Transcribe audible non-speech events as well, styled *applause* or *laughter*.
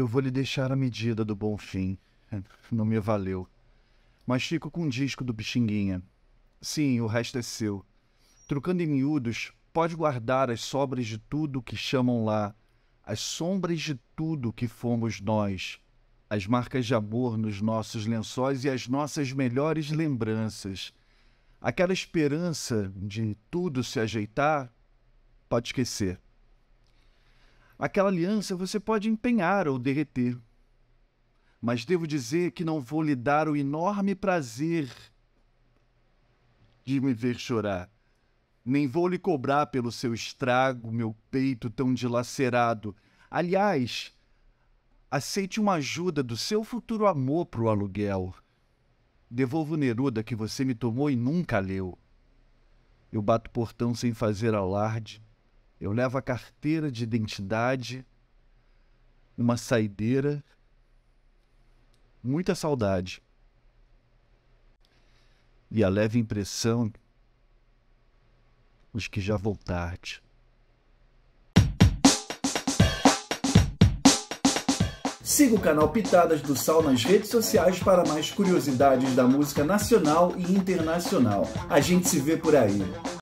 Eu vou lhe deixar a medida do bom fim. *laughs* Não me valeu. Mas fico com um disco do Pixinguinha. Sim, o resto é seu. Trocando em miúdos, pode guardar as sobras de tudo que chamam lá, as sombras de tudo que fomos nós, as marcas de amor nos nossos lençóis e as nossas melhores lembranças. Aquela esperança de tudo se ajeitar, pode esquecer. Aquela aliança você pode empenhar ou derreter. Mas devo dizer que não vou lhe dar o enorme prazer de me ver chorar. Nem vou lhe cobrar pelo seu estrago, meu peito tão dilacerado. Aliás, aceite uma ajuda do seu futuro amor para o aluguel. Devolvo Neruda que você me tomou e nunca leu. Eu bato o portão sem fazer alarde eu levo a carteira de identidade, uma saideira, muita saudade. E a leve impressão de que já voltaste. Siga o canal Pitadas do Sal nas redes sociais para mais curiosidades da música nacional e internacional. A gente se vê por aí.